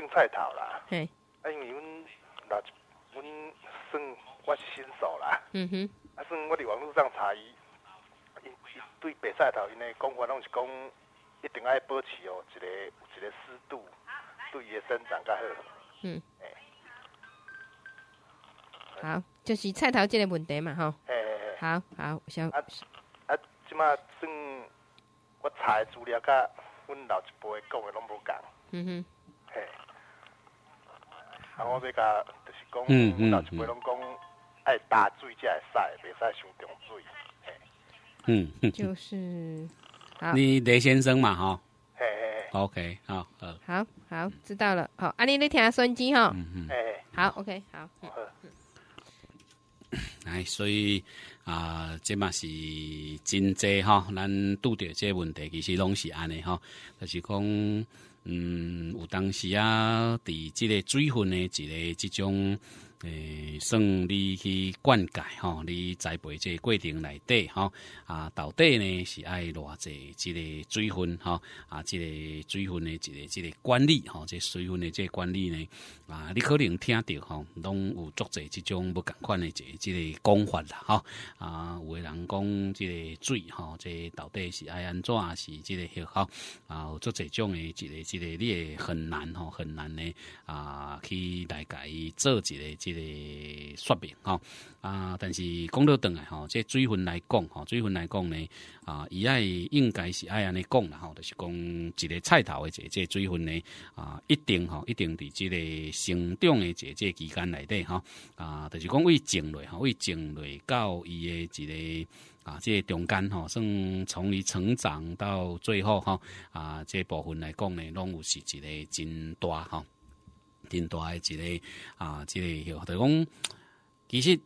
种菜头啦，啊，因为阮老，阮算我是新手啦，嗯哼，啊，算我伫网络上查伊，伊对白菜头，因诶讲话拢是讲，一定爱保持哦，一个一个湿度，对伊诶生长较好。嗯，诶，好，就是菜头即个问题嘛，吼，诶，好好，小。啊啊，即码算我查资料甲。阮老一辈讲个拢无共，嗯哼，嘿。我这甲就是讲，老拢讲，爱打水才会使，袂使伤重水。嗯，就是你雷先生嘛哈。嘿嘿。OK，好，好好，知道了。好，阿你你听孙机哈。嗯嗯。好，OK，好。好。来，所以啊，这嘛是真济吼，咱拄着这问题其实拢是安尼吼，就是讲。嗯，有当时啊，伫即个水分呢，一个即种。诶，算你去灌溉吼，你栽培这过程来底吼啊，到底呢是爱偌济即个水分哈啊，即个水分的即个即个管理吼，哈，这水分的即个管理呢啊，你可能听着吼，拢有作者即种不同款的即即个讲法啦哈啊，有的人讲即个水吼，即到底是爱安怎是即个吼好啊，作者种的即个即个你也很难吼，很难呢啊，去来改做即个。一个说明吼啊，但是讲到倒来吼、即这水分来讲吼，水分来讲呢啊，伊爱应该是爱安尼讲，啦吼，就是讲一个菜头的这这水分呢啊，一定吼，一定伫即个生长的这这期间内底吼啊，就是讲为种类吼，为种类到伊的一个啊，这中间吼，算从伊成长到最后吼，啊，这部分来讲呢，拢有是一个真大吼。挺大诶之类啊，之类，或者讲，其实。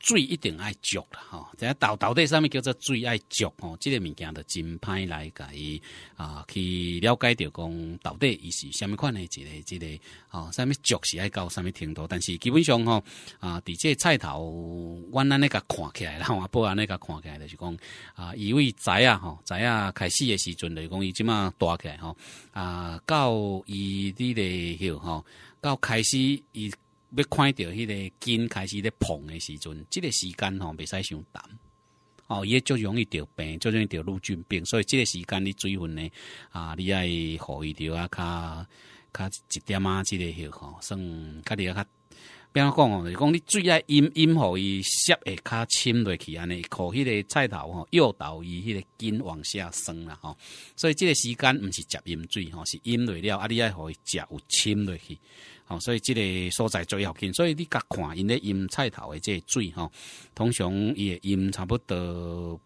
水一定爱浊啦，吼！在导到底上面叫做水爱浊，吼，这个物件都真歹来伊啊，去了解着讲到底伊是虾米款的，一个、一个，吼，虾米浊是爱到虾米程度，但是基本上，吼啊，伫即个菜头，阮安尼甲看起来，啦，啊，保安尼甲看起来就是讲啊，以为仔啊，吼仔啊，开始的时阵就是讲伊即满大起来，吼啊，到伊滴个，吼，到开始伊。要看到迄个筋开始咧膨的时阵，即个时间吼，袂使伤淡，哦，也最容易得病，最容易得陆菌病，所以即个时间你水分呢，啊，你爱互伊着啊，较较一点啊，即个许吼，算，较喱较别讲哦，是讲你最爱阴阴，互伊湿会较深落去安尼，靠迄个菜头吼，诱导伊迄个根往下生啦吼。所以即个时间毋是食淹水吼，是淹落了，啊你爱互伊食有深落去。吼，所以即个所在最要紧。所以你甲看因咧饮菜头的个水吼，通常伊诶淹差不多。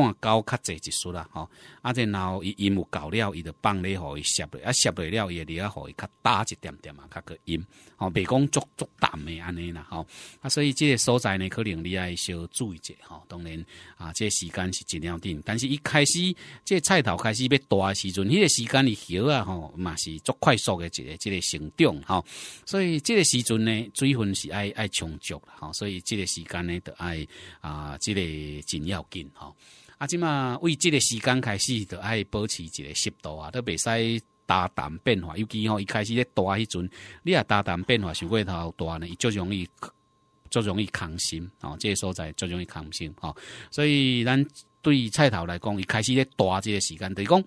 半高较侪一束啦，吼啊，这然后伊音有够了，伊就放咧互伊摄咧，啊，摄咧了伊也咧，互伊较大一点点嘛，较个音，哦，袂讲足足淡的安尼啦吼啊，所以即个所在呢，可能你爱稍注意者吼，当然啊，即、个时间是尽要定，但是一开始即、个菜头开始要大时阵，迄个时间哩小啊吼嘛是足快速的，一个即个成长吼。所以即个时阵呢，水分是爱爱充足啦哈，所以即个时间呢，都爱啊，即个真要紧吼。啊，即码为即个时间开始，就爱保持一个适度啊，都袂使大胆变化。尤其吼伊开始咧大迄阵，你啊大胆变化，是过头大呢，伊就容易就容易空心哦。即个所在就容易空心哦。所以咱对于菜头来讲，伊开始咧大即个时间，等于讲。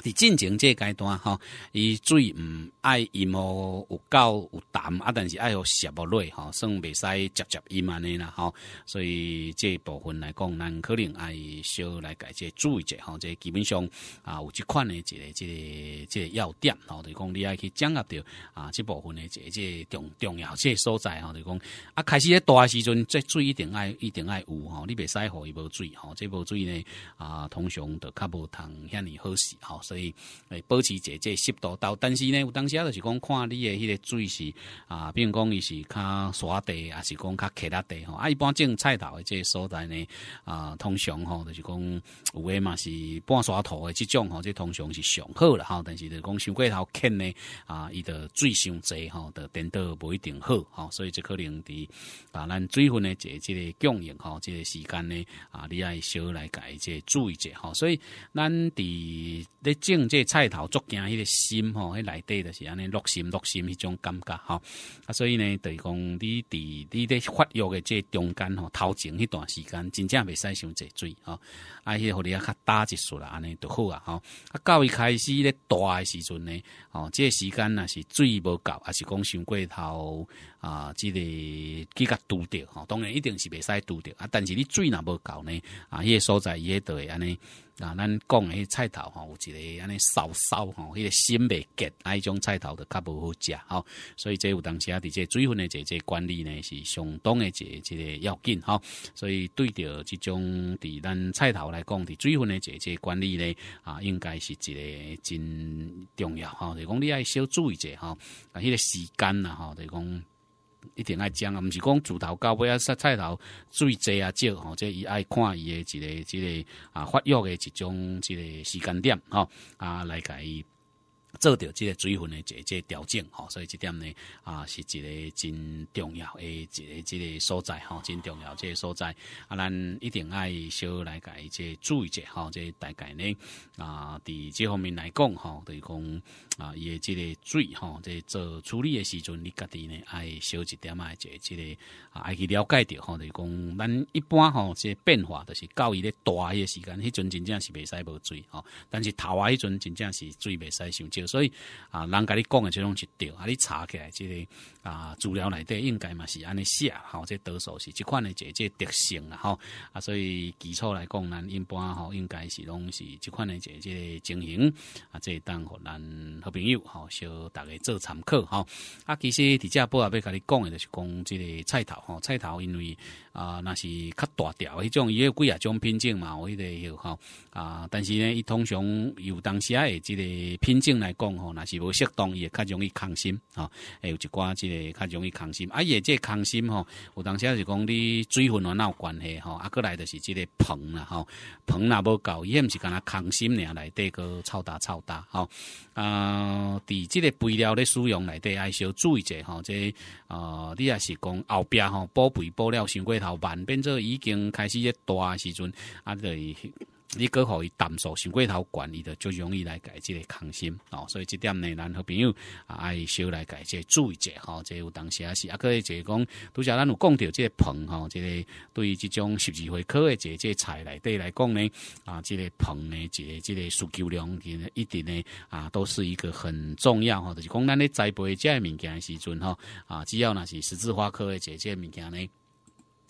伫进前这阶段吼，伊水毋爱伊哦，有够有淡啊，但是爱有食无类吼，算袂使接接阴安尼啦吼。所以这部分来讲，咱可能爱小来改这注意一下吼。这基本上啊，有即款的一个即个即要点吼，就讲你爱去掌握着啊。这部分的即个重重要这所在吼，就讲啊开始咧多时阵，即水一定爱一定爱有吼，你袂使互伊无水吼，这部水呢啊，通常都较无通遐尼好死吼。所以诶保持这这湿度到，但是呢，有当时啊，就是讲看你的迄个水是啊，比如讲伊是较沙地，也是讲较其他地吼，啊，一般种菜头的这所在呢啊，通常吼就是讲有诶嘛是半沙土的这种吼，这通常是上好了哈，但是就讲伤过头欠呢啊，伊的水伤侪吼的颠倒不一定好哈，所以这可能伫啊咱水分呢，即个供应吼，即个时间呢啊，你爱少来改这注意者吼，所以咱伫。种这菜头足惊，迄个心吼，迄内底就是安尼，落心落心迄种感觉吼。啊，所以呢，就是讲你伫你伫发育嘅这中间吼，头前迄段时间真正未使想在水吼。啊，个互你啊卡一束啦，安尼就好啊吼。啊，教伊开始咧大嘅时阵呢，哦，这时间若是水无够，啊，是讲先过头。啊，这个比较拄着吼，当然一定是袂使拄着啊。但是你水若无够呢，啊，迄个所在伊迄会安尼啊，咱讲的迄个菜头吼，有一个安尼烧烧吼，迄个心袂结，迄种菜头的较无好食吼。所以这有当时啊，伫这水分的这这管理呢，是相当的这这要紧吼。所以对着即种伫咱菜头来讲伫水分的这这管理呢，啊，应该是一个真重要吼。就讲你爱少注意者吼，啊，迄个时间啊吼，就讲。一定爱讲啊，毋是讲自头到尾啊，杀菜头，水济啊少吼，即伊爱看伊诶一个一个啊，发育诶一种一个时间点吼啊来甲伊。做到即个水分的这些调整吼，所以即点呢啊是一个真重要诶，一个即个所在吼，真重要即个所在啊，咱一定爱少来改这注意者吼，这大概呢啊，伫即方面来讲吼，等是讲啊，伊诶即个水吼，这做处理诶时阵，你家己呢爱少一点嘛，诶，这个啊爱去了解着吼，等是讲咱一般吼，这变化都是较伊咧大迄个时间，迄阵真正是未使无水吼，但是头啊迄阵真正是水未使伤潮。所以啊，人甲你讲诶，即拢是对，啊，你查起来即个啊，资料内底应该嘛是安尼写，好，即多数是即款诶，即即特性啊，好啊，所以基础来讲，咱一般好，应该是拢是即款诶，即即经营啊，即当互咱好朋友，小、就大概做参考好啊。其实伫遮波啊，要甲你讲诶，就是讲即个菜头，哈，菜头因为啊，那是较大条，迄种伊又几啊，种品种嘛，我迄个又吼，啊，但是呢，伊通常有当时诶即个品种来。讲吼，若是无适当，伊会较容易空心吼，会有一寡即个较容易空心。啊，哎即这空心吼，有当时是讲你水分哪闹关系吼，啊，过来就是即个棚啦吼，棚若无够，伊毋是干若空心俩内底个臭大臭大吼。啊！伫即个肥料咧使用内底爱小注意者吼，这啊，你也是讲后壁吼补肥补料，伤过头，万变做已经开始咧诶时阵啊，这。你搁互伊淡素，伤过头管，伊就较容易来改即个空心哦。所以即点呢，咱好朋友啊，爱少来即个注意者吼。即有当时也是，啊，佮一个讲，拄则咱有讲着即个棚吼，即个对于即种十字花科的即个菜内底来讲呢，啊，即个棚呢，即个即个需求量呢，一定呢，啊，都是一个很重要吼。就是讲咱咧栽培即个物件的时阵吼，啊，只要若是十字花科的即个物件呢。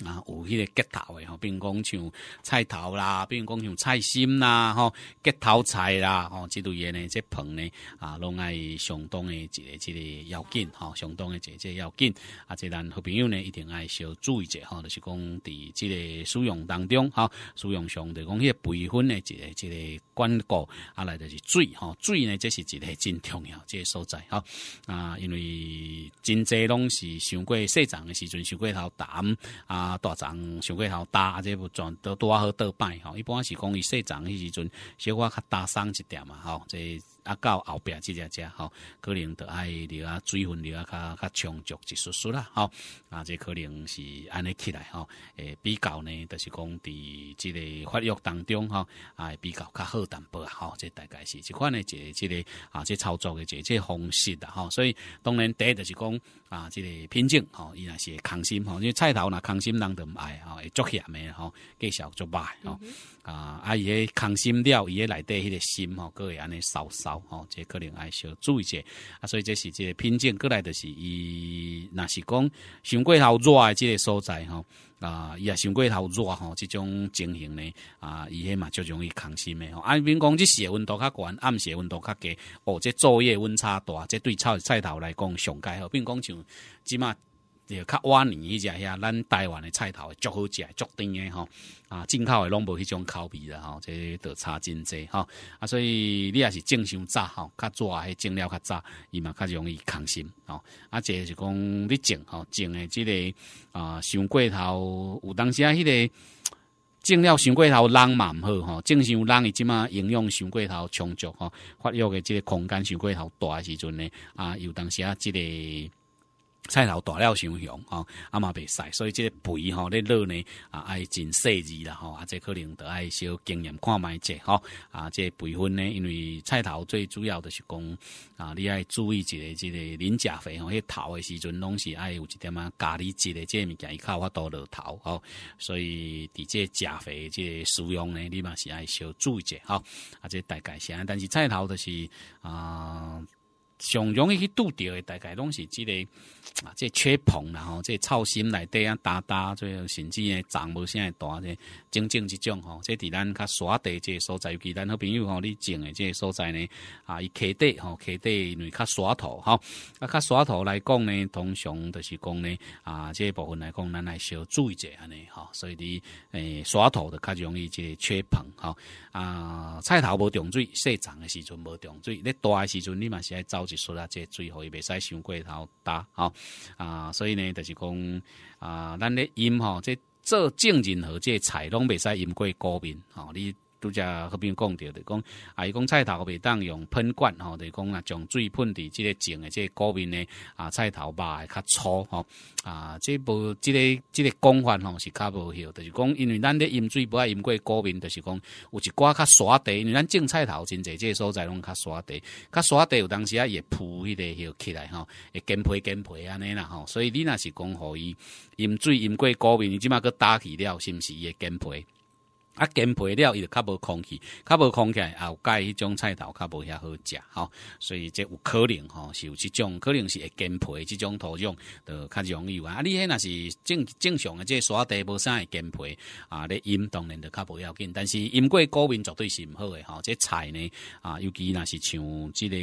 啊，有迄个枝头诶吼，比如讲像菜头啦，比如讲像菜心啦，吼，枝头菜啦，吼，即类诶呢，即盆呢，啊，拢爱相当的，一个一个要紧，吼，相当的，一个要紧。啊，即咱好朋友呢，一定爱小注意一下，吼，就是讲伫即个使用当中，哈，使用上就讲迄个培训的，一个一个管够，啊，来就是水，哈，水呢，这是一个真重要，即所在，好，啊，因为。真侪拢是上过细长的时阵，上过头淡啊，大长上过头大，啊，这部全都啊好倒摆吼。一般是讲伊细长的时阵，小可较搭上一点嘛吼，这。啊，到后壁即只只吼，可能都爱留啊水分留啊，较较充足一丝丝啦，吼，啊，这可能是安尼起来吼，诶，比较呢，就是讲伫即个发育当中吼，啊，比较较好淡薄，吼，这大概是即款的即、即个啊，这操作的这这方式啦，吼，所以当然第一就是讲啊，即个品种吼伊若是抗心，吼，因为菜头若抗心人着毋爱吼，会足起诶吼，继续足歹吼啊，啊，伊诶抗心了，伊诶内底迄个心吼，个会安尼烧烧。哦，这可能爱小注意些，啊，所以这是这品种过来的是，伊那是讲，上过头热的这个所在哈，啊，伊也上过头热吼，这种情形呢，啊，伊迄嘛就容易抗心的，吼。啊，比如讲，这的温度较悬，暗水温度较低，哦，这昼夜温差大，这对草菜头来讲上佳，比并讲像，即嘛。较晚年迄只遐，咱台湾的菜头足好食，足甜诶吼！啊，进口诶拢无迄种口味啦吼，即都差真济吼！啊，所以你也是正常早吼，较早迄种了较早，伊嘛较容易抗心吼。啊，即是讲你种吼，种诶即个啊，香过头有当时啊，迄个种了伤过头人嘛毋好吼，正常人伊即嘛营养伤过头充足吼，发育诶即个空间伤过头大时阵呢，啊，有当时啊，即个。菜头大了，伤强吼，啊嘛袂使，所以即个肥吼咧落呢啊，爱真细致啦吼，啊，即可能都爱小经验看卖者吼，啊，即个培分呢，因为菜头最主要的是讲啊，你爱注意一下即个磷钾肥吼，迄头的时阵拢是爱有一点啊，咖喱汁的即个物件，伊靠法倒落头哦，所以伫即个钾肥即个使用呢，你嘛是爱小注意者吼，啊，即大概先，但是菜头就是啊。上容易去拄着的大概拢是即个啊，即个缺棚啦吼，即草心内底啊打打，最后甚至咧长无啥会大咧，种种一种吼，即伫咱较耍地即个所在，有其咱好朋友吼，你种的即个所在呢啊，伊溪底吼溪底，因为较耍土吼，啊较耍土来讲呢，通常就是讲呢啊，即个部分来讲，咱来小注意安尼吼。所以你诶耍土就较容易即缺棚吼，啊，菜头无顶水，洗长的时阵无顶水，你大的时阵你嘛是爱就说啊，这最后伊未使伤过头打吼啊，所以呢，就是讲啊，咱咧音吼，这做证人或这裁拢未使音过高面吼你。都则迄边讲着，就讲，啊，伊讲菜头袂当用喷管吼，就讲啊，将水喷伫即个种诶即个果面咧，啊，菜头肉会较粗吼，啊，即无即个即个讲法吼是较无效，就是讲，因为咱咧饮水无爱饮过果面，就是讲，有一寡较沙地，因为咱种菜头真侪即个所在拢较沙地，较沙地有当时啊会浮迄个迄起来吼，会根皮根皮安尼啦吼，所以你若是讲互伊，饮水饮过果面，你即码佮打起了，是毋是伊会根皮？啊，减配了伊就较无空气，较无空气，啊，盖迄种菜头较无遐好食吼。所以这有可能吼，是有即种可能是会减培即种土壤就较容易啊。啊，你迄若是正正常的，这沙地无啥会减配啊。咧阴当然就较无要紧，但是阴过高温绝对是毋好诶吼。这菜呢啊，尤其若是像即个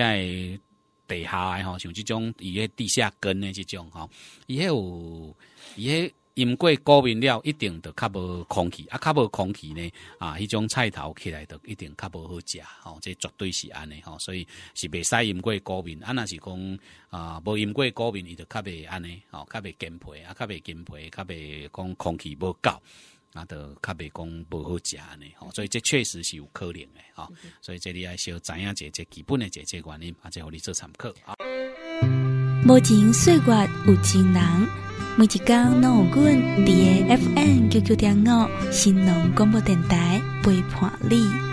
诶地下诶吼，像即种伊迄地下根诶即种吼，伊迄有伊迄。因过高明了，一定都较无空气，啊，较无空气呢，啊，迄种菜头起来都一定较无好食，吼，这绝对是安尼吼，所以是袂使因过高明，啊，若是讲啊，无因过高明，伊就较袂安尼，吼，较袂兼皮，啊，较袂兼皮，较袂讲空气无够，啊，就较袂讲无好食呢，吼，所以这确实是有可能的，吼，所以这里要小知影一解这基本的解这原因，啊，最互你做参考。无情岁月有情人。每一天，有我伫 F m 九九点五，新隆广播电台陪伴你。